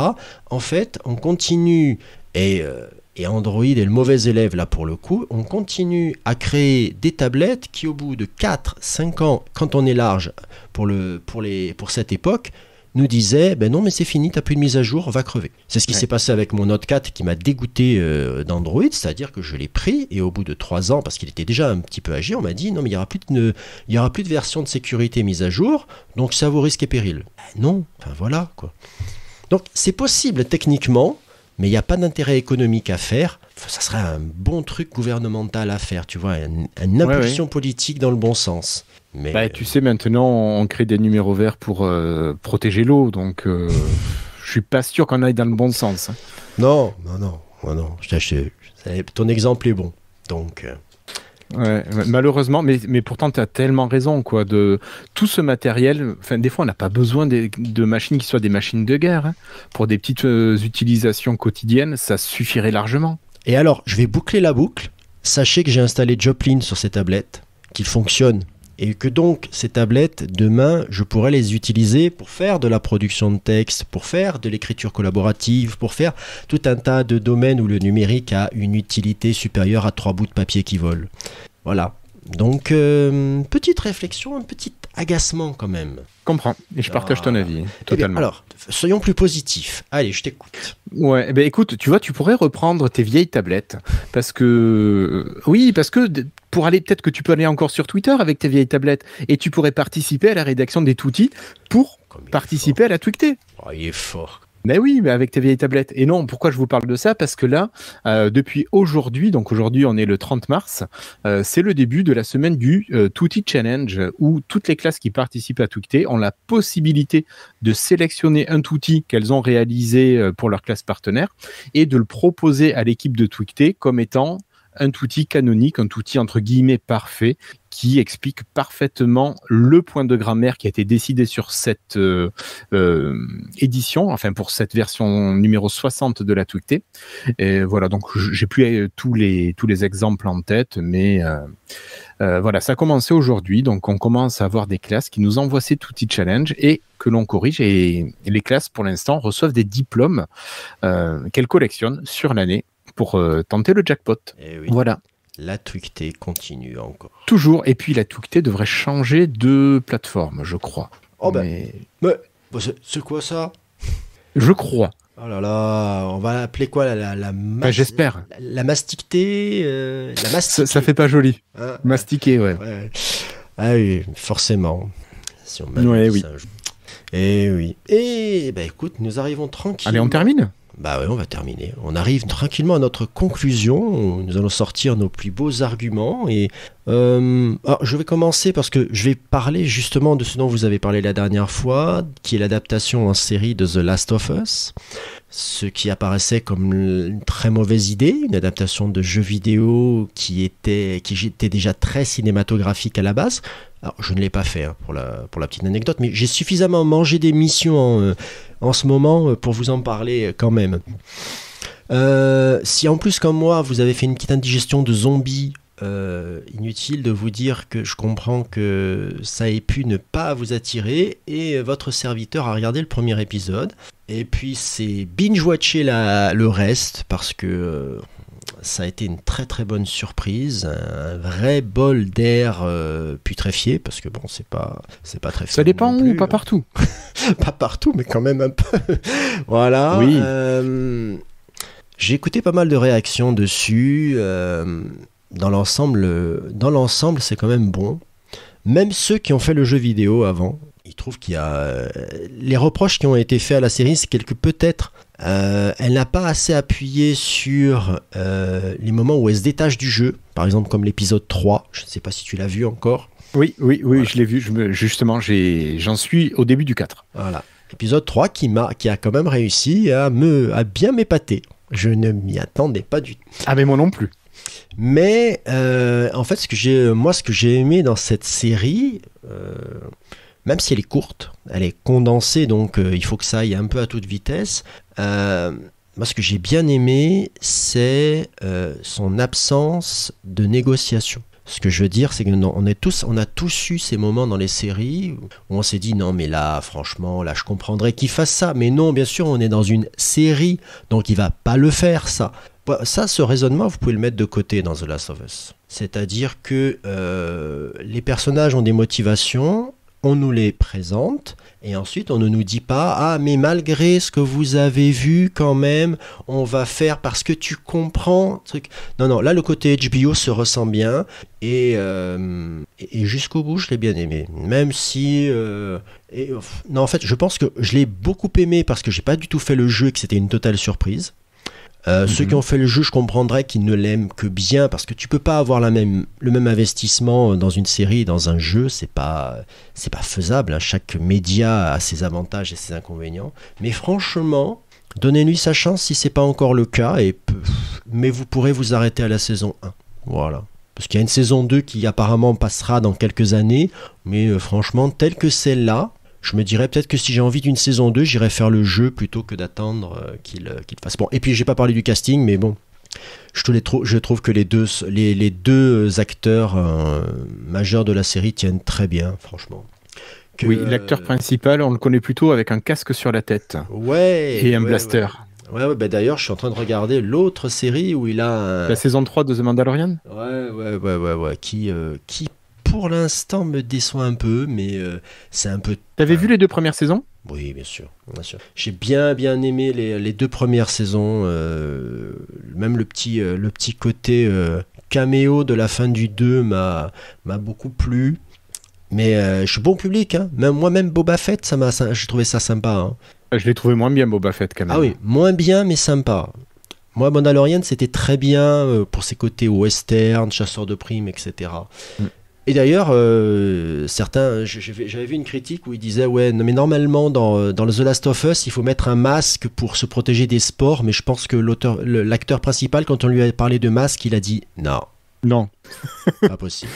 en fait, on continue et euh, et Android est le mauvais élève là pour le coup, on continue à créer des tablettes qui au bout de 4-5 ans, quand on est large pour, le, pour, les, pour cette époque, nous disaient ben non mais c'est fini, t'as plus de mise à jour, va crever. C'est ce qui s'est passé avec mon Note 4 qui m'a dégoûté euh, d'Android, c'est-à-dire que je l'ai pris et au bout de 3 ans, parce qu'il était déjà un petit peu âgé, on m'a dit non mais il n'y aura, plus de, version de sécurité mise à jour, donc ça vaut risque et péril. Ben non, enfin voilà quoi. Donc c'est possible techniquement, mais il n'y a pas d'intérêt économique à faire, ça serait un bon truc gouvernemental à faire, tu vois, une, impulsion politique dans le bon sens. Mais... Bah, tu sais, maintenant, on crée des numéros verts pour euh, protéger l'eau, donc euh, je suis pas sûr qu'on aille dans le bon sens. Hein. Non, non, non, non, Je, ton exemple est bon, donc... Euh, malheureusement, mais, pourtant, tu as tellement raison, quoi. De tout ce matériel, enfin, des fois, on n'a pas besoin de, machines qui soient des machines de guerre. Hein. Pour des petites euh, utilisations quotidiennes, ça suffirait largement. Et alors, je vais boucler la boucle. Sachez que j'ai installé Joplin sur ces tablettes, qu'il fonctionne et que donc ces tablettes, demain, je pourrais les utiliser pour faire de la production de texte, pour faire de l'écriture collaborative, pour faire tout un tas de domaines où le numérique a une utilité supérieure à trois bouts de papier qui volent. Voilà. Donc, euh, petite réflexion, un petit agacement quand même. Comprends, et je partage ton ah. avis, eh totalement. alors, soyons plus positifs. Allez, je t'écoute. Ouais, eh ben écoute, tu vois, tu pourrais reprendre tes vieilles tablettes. Parce que, euh, oui, parce que pour aller peut-être que tu peux aller encore sur Twitter avec tes vieilles tablettes et tu pourrais participer à la rédaction des outils pour oh, participer à la tweeter. Oh, il est fort. Mais oui, mais avec tes vieilles tablettes. Et non, pourquoi je vous parle de ça Parce que là, euh, depuis aujourd'hui, donc aujourd'hui on est le 30 mars, euh, c'est le début de la semaine du euh, Challenge, où toutes les classes qui participent à Tutti ont la possibilité de sélectionner un Tutti qu'elles ont réalisé euh, pour leur classe partenaire et de le proposer à l'équipe de Tutti comme étant un outil canonique, un outil entre guillemets parfait qui explique parfaitement le point de grammaire qui a été décidé sur cette euh, euh, édition, enfin pour cette version numéro 60 de la Twitté. Et voilà, donc j'ai plus euh, tous les, tous les exemples en tête, mais voilà, ça a commencé aujourd'hui, donc on commence à avoir des classes qui nous envoient ces outils challenge et que l'on corrige. et les classes, pour l'instant, reçoivent des diplômes qu'elles collectionnent sur l'année pour euh, tenter le jackpot. Eh voilà. La Twicté continue encore. Toujours. Et puis la Twicté devrait changer de plateforme, je crois. Oh ben, bah, c'est quoi ça Je crois. Oh là là, on va l'appeler quoi La, la, la bah, J'espère. La, la euh, Ça, fait pas joli. Ah. Mastiquer, ouais. Ah oui, forcément. Si on oui. Et eh oui. Et eh ben écoute, nous arrivons tranquille. Allez, on termine bah oui, on va terminer. On arrive tranquillement à notre conclusion. Nous allons sortir nos plus beaux arguments et euh, alors, je vais commencer parce que je vais parler justement de ce dont vous avez parlé la dernière fois, qui est l'adaptation en série de The Last of Us, ce qui apparaissait comme une très mauvaise idée, une adaptation de jeu vidéo qui était, qui était déjà très cinématographique à la base. Alors, je ne l'ai pas fait hein, pour, la, pour la petite anecdote, mais j'ai suffisamment mangé des missions en, euh, en ce moment euh, pour vous en parler quand même. si en plus comme moi vous avez fait une petite indigestion de zombies euh, inutile de vous dire que je comprends que ça ait pu ne pas vous attirer et votre serviteur a regardé le premier épisode. Et puis c'est binge-watcher le reste parce que euh, ça a été une très très bonne surprise, un vrai bol d'air euh, putréfié parce que bon c'est pas c'est pas très ça dépend où, pas partout, pas partout mais quand même un peu. voilà. Oui. J'ai écouté pas mal de réactions dessus dans l'ensemble, dans l'ensemble, c'est quand même bon. Même ceux qui ont fait le jeu vidéo avant, ils trouvent qu'il y a euh, les reproches qui ont été faits à la série, c'est quelque peut-être euh, elle n'a pas assez appuyé sur euh, les moments où elle se détache du jeu, par exemple comme l'épisode 3, je ne sais pas si tu l'as vu encore. Oui, oui, oui, je l'ai vu, justement, j'en suis au début du 4. Voilà. Épisode 3 qui, a, qui a quand même réussi à, me, à bien m'épater. Je ne m'y attendais pas du tout. Ah mais moi non plus. Mais euh, en fait, ce que j'ai, moi, ce que j'ai aimé dans cette série, euh, même si elle est courte, elle est condensée, donc euh, il faut que ça aille un peu à toute vitesse. moi, ce que j'ai bien aimé, c'est son absence de négociation. Ce que je veux dire, c'est que on, est tous, on a tous eu ces moments dans les séries où on s'est dit non, mais là, franchement, là, je comprendrais qu'il fasse ça. Mais non, bien sûr, on est dans une série, donc il va pas le faire ça ça, ce raisonnement, vous pouvez le mettre de côté dans The Last of Us. C'est-à-dire que euh, les personnages ont des motivations, on nous les présente, et ensuite on ne nous dit pas Ah, mais malgré ce que vous avez vu, quand même, on va faire parce que tu comprends. Truc. Non, non, là le côté HBO se ressent bien, euh, et, jusqu'au bout, je l'ai bien aimé. Même si. Euh, non, en fait, je pense que je l'ai beaucoup aimé parce que je j'ai pas du tout fait le jeu et que c'était une totale surprise. Euh, ceux qui mhm. ont fait le jeu, je comprendrais qu'ils ne l'aiment que bien parce que tu peux pas avoir même, le même investissement euh, dans une série, dans un jeu, c'est pas, c'est pas faisable. Hein. Chaque média a ses avantages et ses inconvénients. Mais franchement, donnez-lui sa chance si c'est pas encore le cas et mais vous pourrez vous arrêter à la saison 1. Voilà. Parce qu'il y a une saison 2 qui apparemment passera dans quelques années, mais euh, franchement, telle que celle-là, je me dirais peut-être que si j'ai envie d'une saison 2, j'irai faire le jeu plutôt que d'attendre euh, qu'il euh, qu fasse. Bon, et puis j'ai pas parlé du casting, mais bon, je, te je trouve que les deux, les, les deux acteurs euh, majeurs de la série tiennent très bien, franchement. Oui, l'acteur principal, on le connaît plutôt avec un casque sur la tête. Ouais. Et un blaster. Ouais. Ouais, bah, d'ailleurs, je suis en train de regarder l'autre série où il a. La saison 3 de The Mandalorian Ouais, ouais, ouais, ouais, Qui, qui pour l'instant, me déçoit un peu, mais euh, c'est un peu. T'avais ah. vu les deux premières saisons Oui, bien sûr, bien sûr. J'ai bien, bien aimé les, deux premières saisons. Euh, même le petit, euh, le petit côté caméo de la fin du 2 m'a beaucoup plu. Mais je suis bon public, hein. même moi-même Boba Fett, ça m'a, j'ai trouvé ça sympa. Hein. Ah, je l'ai trouvé moins bien Boba Fett quand même. Ah oui, moins bien mais sympa. Moi, Mandalorian, c'était très bien pour ses côtés western, chasseur de primes, etc. Et d'ailleurs, euh, certains, hein, j'avais vu une critique où ils disaient ouais, mais normalement dans, dans, The Last of Us, il faut mettre un masque pour se protéger des sports, mais je pense que l'auteur, l'acteur principal, quand on lui a parlé de masque, il a dit non. Non. Pas possible.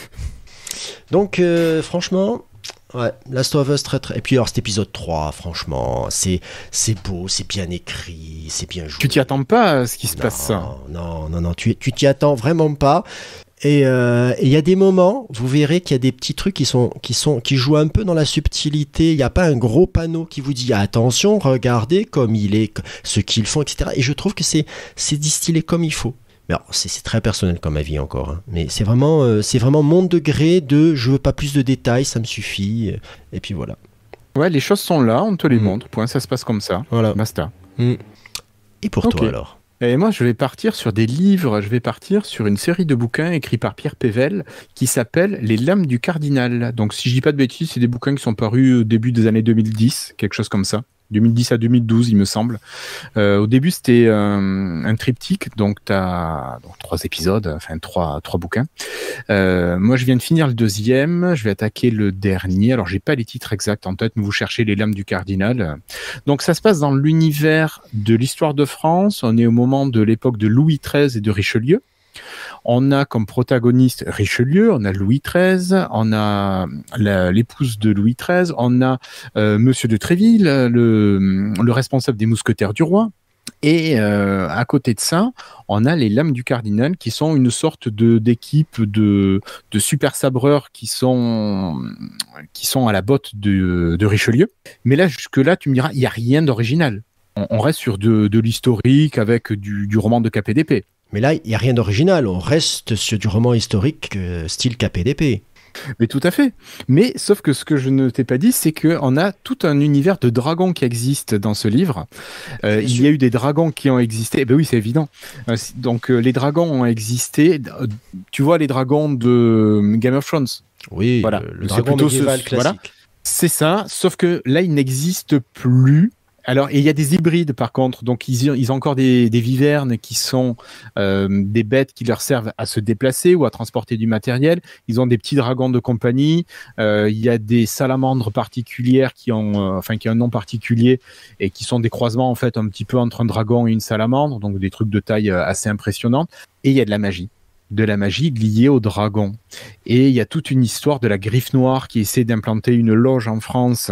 Donc euh, franchement, Ouais, Last of Us très très. Et puis alors cet épisode 3, franchement, c'est c'est beau, c'est bien écrit, c'est bien joué. Tu t'y attends pas à ce qui se passe passe. Non, non, non, tu tu t'y attends vraiment pas. Euh, et il y a des moments, vous verrez qu'il y a des petits trucs qui sont qui sont qui jouent un peu dans la subtilité. Il n'y a pas un gros panneau qui vous dit attention, regardez comme il est, ce qu'ils font, etc. Et je trouve que c'est c'est distillé comme il faut. Mais c'est très personnel comme avis encore, hein. mais c'est vraiment euh, c'est vraiment mon degré de je veux pas plus de détails, ça me suffit. Et puis voilà. Ouais, les choses sont là, on te les mm. montre. Point, ça se passe comme ça. Voilà. Basta. Mm. Et pour toi alors et moi, je vais partir sur des livres, je vais partir sur une série de bouquins écrits par Pierre Pével qui s'appelle Les Lames du Cardinal. Donc, si je dis pas de bêtises, c'est des bouquins qui sont parus au début des années 2010, quelque chose comme ça. 2010 à 2012, il me semble. Euh, au début, c'était euh, un triptyque, donc tu as trois épisodes, enfin trois, trois bouquins. Euh, moi, je viens de finir le deuxième, je vais attaquer le dernier. Alors, j'ai pas les titres exacts en tête, mais vous cherchez les lames du cardinal. Donc, ça se passe dans l'univers de l'histoire de France. On est au moment de l'époque de Louis XIII et de Richelieu. On a comme protagoniste Richelieu, on a Louis XIII, on a l'épouse de Louis XIII, on a euh, Monsieur de Tréville, le, responsable des mousquetaires du roi. Et euh, à côté de ça, on a les lames du cardinal qui sont une sorte de d'équipe de, de, super sabreurs qui sont qui sont à la botte de, de Richelieu. Mais là jusque là, tu me diras, il y a rien d'original. On, reste sur de, de l'historique avec du, du, roman de KPDP. Mais là, il n'y a rien d'original. On reste sur du roman historique euh, style KPDP. Mais tout à fait. Mais sauf que ce que je ne t'ai pas dit, c'est qu'on a tout un univers de dragons qui existe dans ce livre. Euh, il y a eu des dragons qui ont existé. Eh ben oui, c'est évident. Euh, donc les dragons ont existé. Tu vois les dragons de Game of Thrones. Oui. Voilà. Le, dragon de ce... classique. C'est ça. Sauf que là, il n'existe plus. Alors, il y a des hybrides par contre, donc ils, ont encore des, vivernes qui sont euh, des bêtes qui leur servent à se déplacer ou à transporter du matériel. Ils ont des petits dragons de compagnie. Euh, il y a des salamandres particulières qui ont, euh, enfin, qui ont un nom particulier et qui sont des croisements en fait un petit peu entre un dragon et une salamandre, donc des trucs de taille assez impressionnante. Et il y a de la magie de la magie liée au dragons. Et il y a toute une histoire de la griffe noire qui essaie d'implanter une loge en France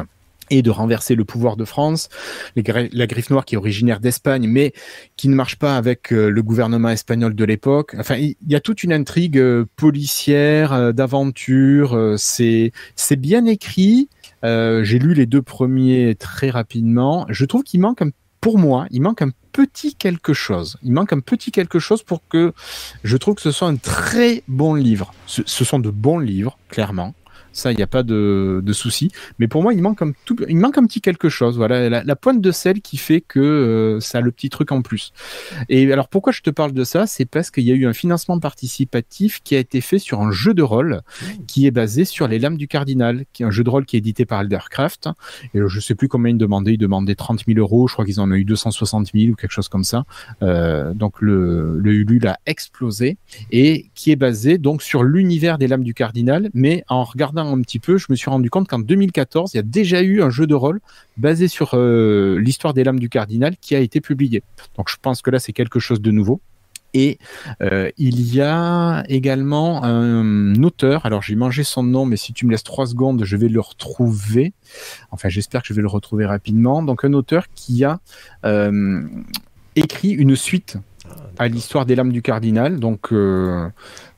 et de renverser le pouvoir de France. Les, la griffe noire qui est originaire d'Espagne, mais qui ne marche pas avec euh, le gouvernement espagnol de l'époque. Enfin, il y, a toute une intrigue euh, policière, euh, d'aventure. c'est c'est bien écrit. J'ai lu les deux premiers très rapidement. Je trouve qu'il manque, un, pour moi, il manque un petit quelque chose. Il manque un petit quelque chose pour que je trouve que ce soit un très bon livre. ce, ce sont de bons livres, clairement. Ça, il n'y a pas de, de souci. Mais pour moi, il manque un, tout, il manque un petit quelque chose. Voilà, la, pointe de sel qui fait que euh, ça a le petit truc en plus. Et alors, pourquoi je te parle de ça C'est parce qu'il y a eu un financement participatif qui a été fait sur un jeu de rôle mmh. qui est basé sur les lames du cardinal, qui est un jeu de rôle qui est édité par Eldercraft. Et euh, je sais plus combien ils demandaient. Ils demandaient 30 000 euros. Je crois qu'ils en ont eu 260 000 ou quelque chose comme ça. Euh, donc, le, le Ulule a explosé et qui est basé donc sur l'univers des lames du cardinal, mais en regardant un petit peu, je me suis rendu compte qu'en 2014, il y a déjà eu un jeu de rôle basé sur euh, l'histoire des lames du cardinal qui a été publié. Donc je pense que là, c'est quelque chose de nouveau. Et euh, il y a également un auteur, alors j'ai mangé son nom, mais si tu me laisses trois secondes, je vais le retrouver. Enfin, j'espère que je vais le retrouver rapidement. Donc un auteur qui a euh, écrit une suite ah, à l'histoire des lames du cardinal. Donc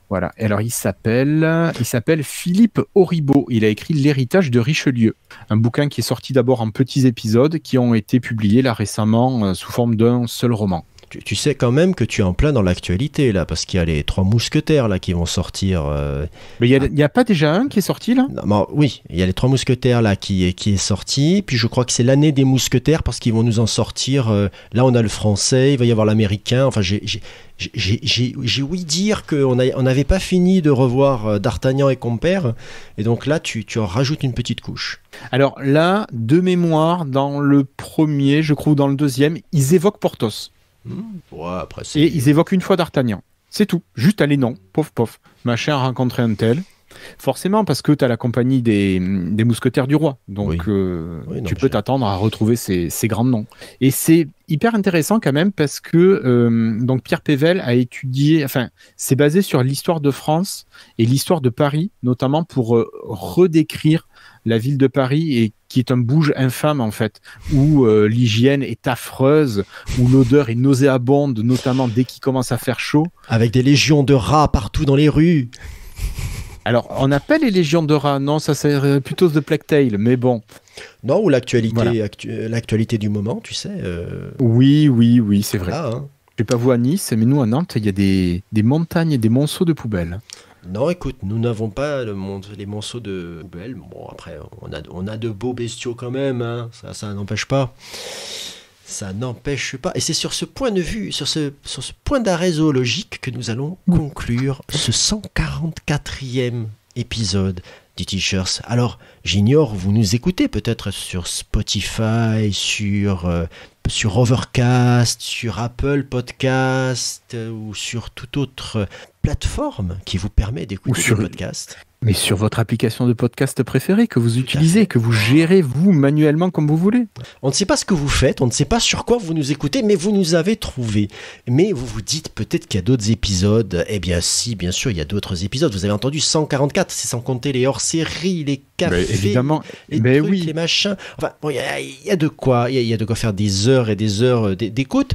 voilà. Et alors, il s'appelle, il s'appelle Philippe Horibo. Il a écrit L'héritage de Richelieu, un bouquin qui est sorti d'abord en petits épisodes qui ont été publiés là récemment euh, sous forme d'un seul roman tu, sais quand même que tu es en plein dans l'actualité là, parce qu'il y a les trois mousquetaires là qui vont sortir. Euh, mais il n'y a, pas déjà un qui est sorti là Oui, il y a les trois mousquetaires là qui est, qui est sorti. Puis je crois que c'est l'année des mousquetaires parce qu'ils vont nous en sortir. Euh, là, on a le français, il va y avoir l'américain. Enfin, j'ai ouï dire qu'on n'avait pas fini de revoir euh, D'Artagnan et compère, et donc là, tu, en rajoutes une petite couche. Alors là, de mémoire, dans le premier, je crois, ou dans le deuxième, ils évoquent Porthos. Hmm, et ils évoquent une fois d'Artagnan. C'est tout. Juste aller non. Pof, pof. Machin a rencontré un tel. Forcément, parce que tu as la compagnie des, mousquetaires du roi. Donc, euh, tu peux t'attendre à retrouver ces, grands noms. Et c'est hyper intéressant quand même parce que euh, donc Pierre Pével a étudié, enfin, c'est basé sur l'histoire de France et l'histoire de Paris, notamment pour euh, redécrire la ville de Paris et qui est un bouge infâme en fait, où euh, l'hygiène est affreuse, où l'odeur est nauséabonde, notamment dès qu'il commence à faire chaud. Avec des légions de rats partout dans les rues. Alors, on appelle les légions de rats, non, ça sert euh, plutôt de Plague Tale, mais bon. Non, ou l'actualité euh, l'actualité du moment, tu sais. Oui, oui, oui, c'est vrai. Hein. Je ne sais pas vous à Nice, mais nous à Nantes, il y a des montagnes et des monceaux de poubelles. Non, écoute, nous n'avons pas le monde, les monceaux de poubelles. Bon, après, on a, on a de beaux bestiaux quand même, hein. ça, ça n'empêche pas. Ça n'empêche pas. Et c'est sur ce point de vue, sur ce, ce point d'arrêt zoologique que nous allons conclure ce 144e épisode du T-shirts. Alors, j'ignore, vous nous écoutez peut-être sur Spotify, sur, euh, sur Overcast, sur Apple Podcast euh, ou sur tout autre plateforme qui vous permet d'écouter des podcasts. Mais sur votre application de podcast préférée que vous utilisez, que vous gérez vous manuellement comme vous voulez. On ne sait pas ce que vous faites, on ne sait pas sur quoi vous nous écoutez, mais vous nous avez trouvé. Mais vous vous dites peut-être qu'il y a d'autres épisodes. Eh bien si, bien sûr, il y a d'autres épisodes. Vous avez entendu 144, c'est sans compter les hors-séries, les cafés, évidemment. les mais trucs, oui. les machins. Enfin, il a de quoi, il y, a de quoi faire des heures et des heures d'écoute.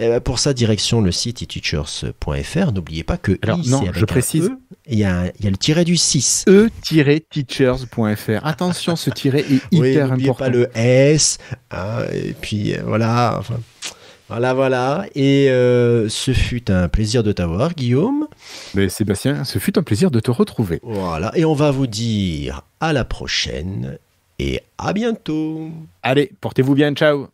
Eh ben, pour ça, direction le site teachers.fr. N'oubliez pas que non, je précise. E, il y, a le tiret du 6. E-teachers.fr. Attention, ce tiret est hyper important. pas le S. Hein, et puis euh, voilà. voilà, voilà. Et euh, ce fut un plaisir de t'avoir, Guillaume. Mais Sébastien, ce fut un plaisir de te retrouver. Voilà. Et on va vous dire à la prochaine et à bientôt. Allez, portez-vous bien. Ciao.